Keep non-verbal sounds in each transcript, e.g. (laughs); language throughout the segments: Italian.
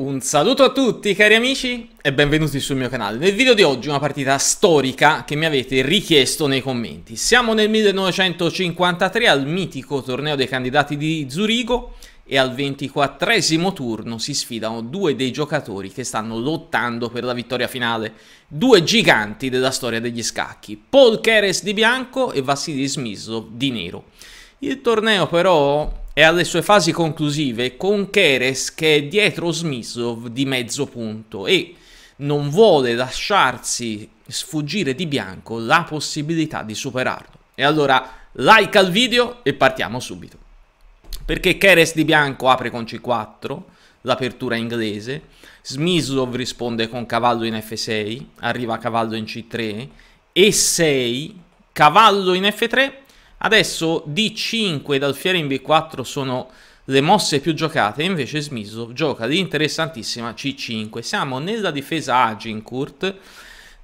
Un saluto a tutti cari amici e benvenuti sul mio canale. Nel video di oggi una partita storica che mi avete richiesto nei commenti. Siamo nel 1953 al mitico torneo dei candidati di Zurigo e al 24 turno si sfidano due dei giocatori che stanno lottando per la vittoria finale. Due giganti della storia degli scacchi, Paul Keres di bianco e Vassili Smizlov di nero. Il torneo però e alle sue fasi conclusive con Keres che è dietro Smithov di mezzo punto e non vuole lasciarsi sfuggire di bianco la possibilità di superarlo. E allora like al video e partiamo subito. Perché Keres di bianco apre con C4, l'apertura inglese, Smithov risponde con cavallo in F6, arriva cavallo in C3, E6, cavallo in F3 Adesso D5 ed alfiere in B4 sono le mosse più giocate, invece Smiso gioca l'interessantissima C5. Siamo nella difesa Agincourt,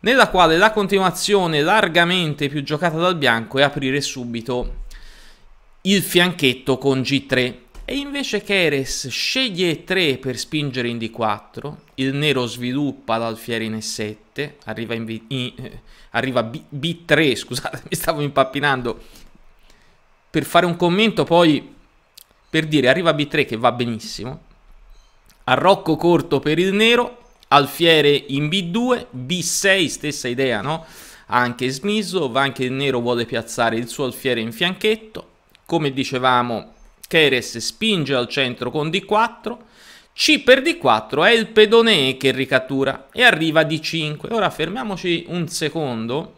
nella quale la continuazione largamente più giocata dal bianco è aprire subito il fianchetto con G3. E invece Keres sceglie 3 per spingere in D4, il nero sviluppa l'alfiere in E7, arriva, in B, in, eh, arriva B, 3 scusate, (laughs) mi stavo impappinando, per fare un commento poi per dire arriva B3 che va benissimo, arrocco corto per il nero, Alfiere in B2, B6 stessa idea, no? Anche smiso va anche il nero vuole piazzare il suo alfiere in fianchetto, come dicevamo Keres spinge al centro con D4, C per D4 è il pedone che ricattura e arriva D5. Ora fermiamoci un secondo,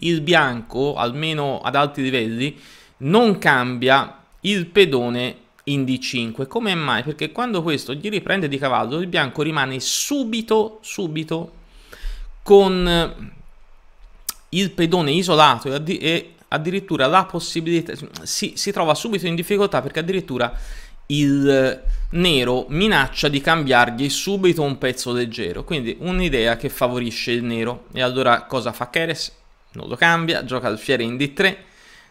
il bianco, almeno ad alti livelli, non cambia il pedone in D5. Come mai? Perché quando questo gli riprende di cavallo, il bianco rimane subito, subito con eh, il pedone isolato e, addi e addirittura la possibilità si, si, trova subito in difficoltà perché addirittura il eh, nero minaccia di cambiargli subito un pezzo leggero quindi un'idea che favorisce il nero e allora cosa fa Keres? non lo cambia gioca alfiere in d3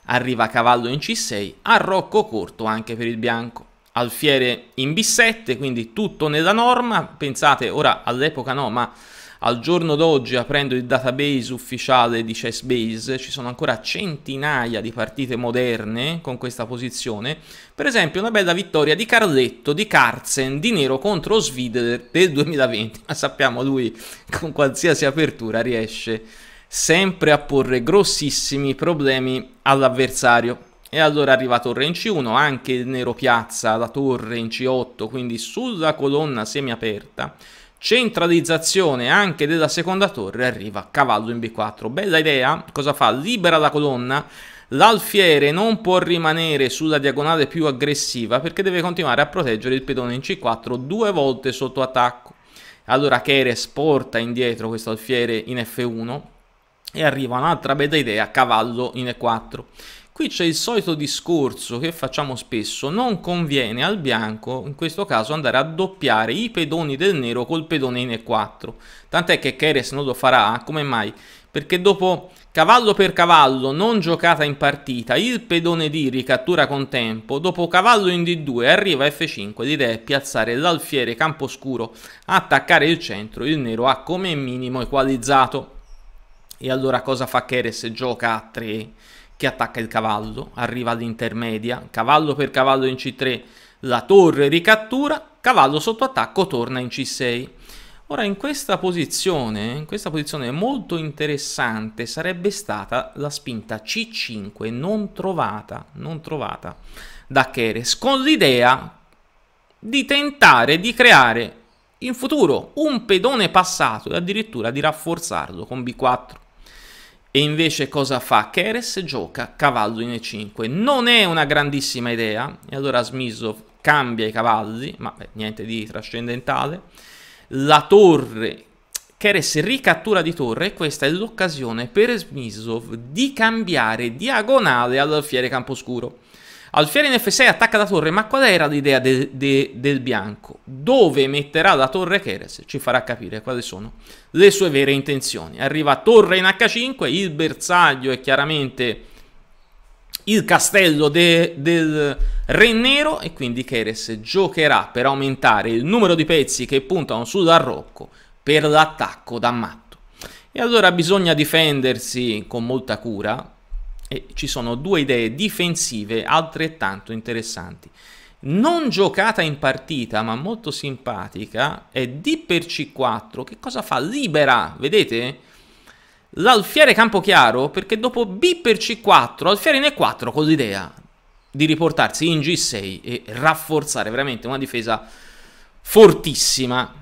arriva cavallo in C6, arrocco corto anche per il bianco. Alfiere in B7, quindi tutto nella norma, pensate ora all'epoca no, ma al giorno d'oggi aprendo il database ufficiale di ChessBase ci sono ancora centinaia di partite moderne con questa posizione, per esempio una bella vittoria di Carletto, di Carzen, di Nero contro Svider del 2020, ma sappiamo lui con qualsiasi apertura riesce a sempre a porre grossissimi problemi all'avversario. E allora arriva torre in C1, anche il nero piazza la torre in C8, quindi sulla colonna semiaperta. Centralizzazione anche della seconda torre, arriva cavallo in B4. Bella idea, cosa fa? Libera la colonna. L'alfiere non può rimanere sulla diagonale più aggressiva perché deve continuare a proteggere il pedone in C4 due volte sotto attacco. Allora Keres porta indietro questo alfiere in F1, e arriva un'altra bella idea a cavallo in E4. Qui c'è il solito discorso che facciamo spesso, non conviene al bianco in questo caso andare a doppiare i pedoni del nero col pedone in E4, tant'è che Keres non lo farà, come mai? Perché dopo cavallo per cavallo non giocata in partita, il pedone D ricattura con tempo, dopo cavallo in D2 arriva F5, l'idea è piazzare l'alfiere campo scuro, attaccare il centro, il nero ha come minimo equalizzato. E allora cosa fa Keres? Gioca a 3 che attacca il cavallo, arriva all'intermedia, cavallo per cavallo in C3, la torre ricattura, cavallo sotto attacco torna in C6. Ora in questa posizione, in questa posizione molto interessante sarebbe stata la spinta C5 non trovata, non trovata da Keres con l'idea di tentare di creare in futuro un pedone passato e addirittura di rafforzarlo con B4. E invece cosa fa? Keres gioca cavallo in e5. Non è una grandissima idea. E allora Smisov cambia i cavalli, ma beh, niente di trascendentale. La torre Keres ricattura di torre e questa è l'occasione per Smisov di cambiare diagonale all'alfiere Camposcuro. Alfieri in F6 attacca da torre, ma qual era l'idea de, de, del bianco? Dove metterà la torre Keres? Ci farà capire quali sono le sue vere intenzioni. Arriva torre in H5, il bersaglio è chiaramente il castello de, del re nero e quindi Keres giocherà per aumentare il numero di pezzi che puntano sull'arrocco per l'attacco da matto. E allora bisogna difendersi con molta cura, e ci sono due idee difensive altrettanto interessanti. Non giocata in partita, ma molto simpatica, è D per C4. Che cosa fa? Libera, vedete? L'alfiere Campochiaro, perché dopo B per C4, alfiere in E4 con l'idea di riportarsi in G6 e rafforzare veramente una difesa fortissima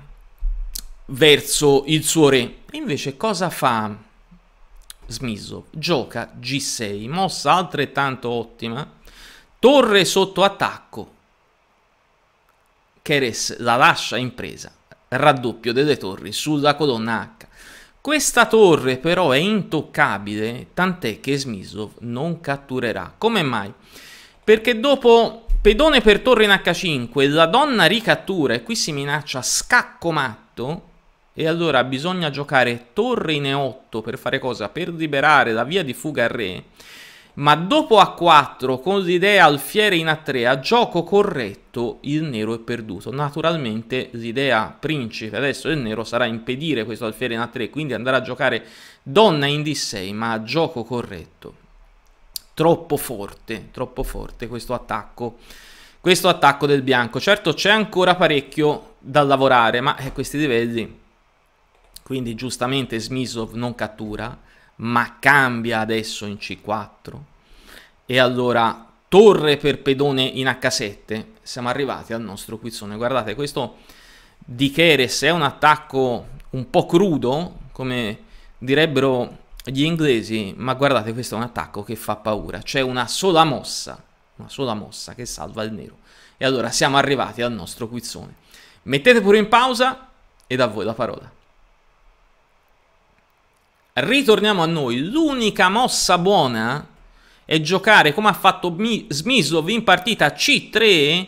verso il suo re. Invece cosa fa? Smizov. Gioca G6, mossa altrettanto ottima. Torre sotto attacco. Keres la lascia in presa. Raddoppio delle torri sulla colonna H. Questa torre però è intoccabile, tant'è che Smisov non catturerà. Come mai? Perché dopo pedone per torre in H5, la donna ricattura e qui si minaccia scacco matto, e allora bisogna giocare torre in E8 per fare cosa? Per liberare la via di fuga al re. Ma dopo A4 con l'idea alfiere in A3 a gioco corretto il nero è perduto. Naturalmente l'idea principe adesso del nero sarà impedire questo alfiere in A3, quindi andare a giocare donna in D6 ma a gioco corretto. Troppo forte, troppo forte questo attacco questo attacco del bianco. Certo c'è ancora parecchio da lavorare, ma a eh, questi livelli quindi giustamente Smisov non cattura, ma cambia adesso in C4. E allora torre per pedone in H7, siamo arrivati al nostro quizzone. Guardate, questo di Keres è un attacco un po' crudo, come direbbero gli inglesi, ma guardate, questo è un attacco che fa paura. C'è una sola mossa, una sola mossa che salva il nero. E allora siamo arrivati al nostro quizzone. Mettete pure in pausa e da voi la parola. Ritorniamo a noi. L'unica mossa buona è giocare come ha fatto Smyslov in partita C3.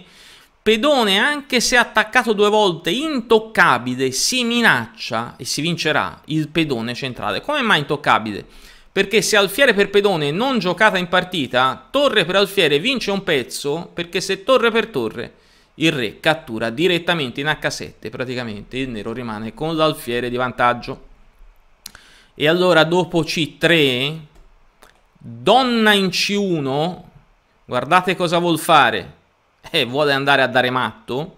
Pedone, anche se attaccato due volte, intoccabile, si minaccia e si vincerà il pedone centrale. Come mai intoccabile? Perché se alfiere per pedone non giocata in partita, torre per alfiere vince un pezzo, perché se torre per torre il re cattura direttamente in H7, praticamente il nero rimane con l'alfiere di vantaggio. E allora dopo C3, donna in C1, guardate cosa vuol fare. Eh, vuole andare a dare matto,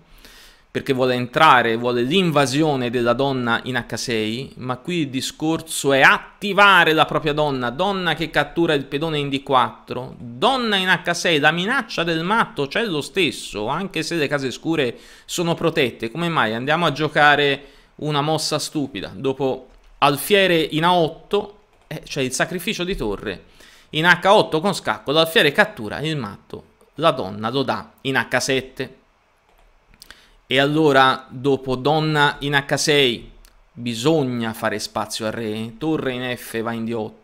perché vuole entrare, vuole l'invasione della donna in H6, ma qui il discorso è attivare la propria donna, donna che cattura il pedone in D4, donna in H6, la minaccia del matto c'è lo stesso, anche se le case scure sono protette, come mai andiamo a giocare una mossa stupida dopo alfiere in A8, eh, cioè il sacrificio di torre, in H8 con scacco, l'alfiere cattura il matto, la donna lo dà in H7. E allora, dopo donna in H6, bisogna fare spazio al re, torre in F va in D8.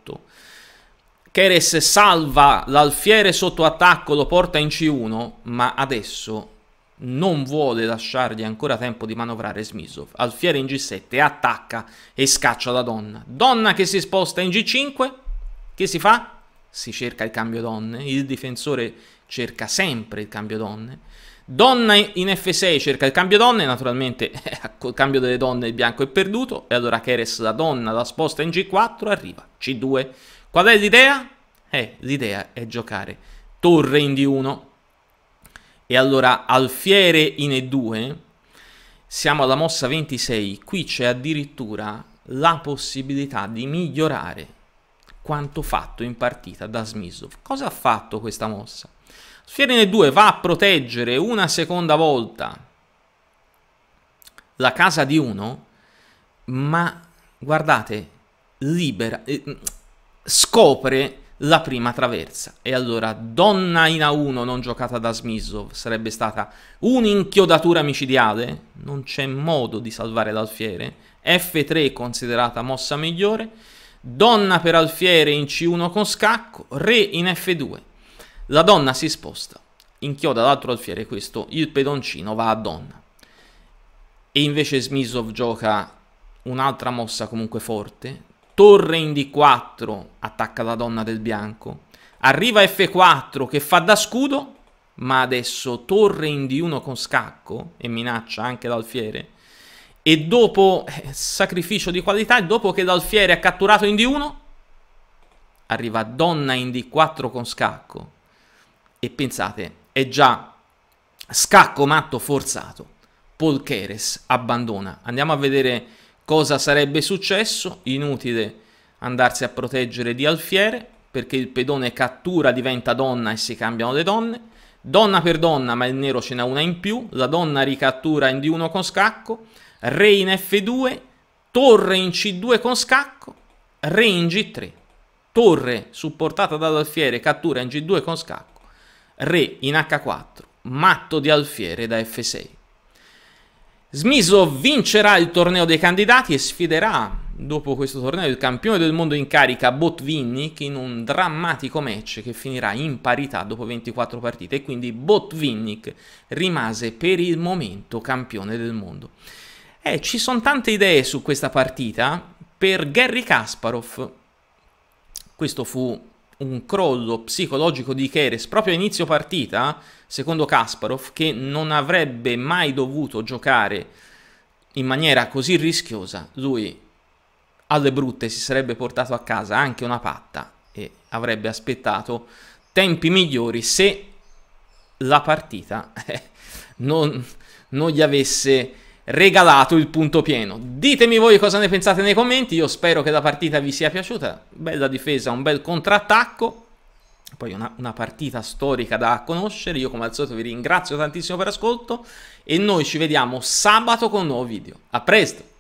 Keres salva l'alfiere sotto attacco, lo porta in C1, ma adesso non vuole lasciargli ancora tempo di manovrare Smizov. Alfiere in G7 attacca e scaccia la donna. Donna che si sposta in G5, che si fa? Si cerca il cambio donne, il difensore cerca sempre il cambio donne. Donna in F6 cerca il cambio donne, naturalmente (laughs) eh, col cambio delle donne il bianco è perduto, e allora Keres la donna la sposta in G4, arriva C2. Qual è l'idea? Eh, l'idea è giocare torre in D1, e allora alfiere in E2, siamo alla mossa 26, qui c'è addirittura la possibilità di migliorare quanto fatto in partita da Smizov. Cosa ha fatto questa mossa? Alfiere in E2 va a proteggere una seconda volta la casa di uno, ma guardate, libera, eh, scopre la prima traversa. E allora donna in A1 non giocata da Smisov sarebbe stata un'inchiodatura micidiale, non c'è modo di salvare l'alfiere, F3 considerata mossa migliore, donna per alfiere in C1 con scacco, re in F2, la donna si sposta, inchioda l'altro alfiere, questo il pedoncino va a donna. E invece Smisov gioca un'altra mossa comunque forte, torre in D4, attacca la donna del bianco. Arriva F4 che fa da scudo, ma adesso torre in D1 con scacco e minaccia anche l'alfiere. E dopo eh, sacrificio di qualità, e dopo che l'alfiere ha catturato in D1, arriva donna in D4 con scacco. E pensate, è già scacco matto forzato. Polkeres abbandona. Andiamo a vedere Cosa sarebbe successo? Inutile andarsi a proteggere di alfiere, perché il pedone cattura, diventa donna e si cambiano le donne. Donna per donna, ma il nero ce n'ha una in più. La donna ricattura in D1 con scacco. Re in F2, torre in C2 con scacco, re in G3. Torre supportata dall'alfiere, cattura in G2 con scacco. Re in H4, matto di alfiere da F6. Smiso vincerà il torneo dei candidati e sfiderà dopo questo torneo il campione del mondo in carica Botvinnik in un drammatico match che finirà in parità dopo 24 partite e quindi Botvinnik rimase per il momento campione del mondo. Eh, ci sono tante idee su questa partita per Gary Kasparov. Questo fu un crollo psicologico di Keres proprio a inizio partita secondo Kasparov, che non avrebbe mai dovuto giocare in maniera così rischiosa. Lui alle brutte si sarebbe portato a casa anche una patta e avrebbe aspettato tempi migliori se la partita eh, non, non gli avesse regalato il punto pieno. Ditemi voi cosa ne pensate nei commenti, io spero che la partita vi sia piaciuta, bella difesa, un bel contrattacco, poi una, una, partita storica da conoscere. Io come al solito vi ringrazio tantissimo per l'ascolto e noi ci vediamo sabato con un nuovo video. A presto!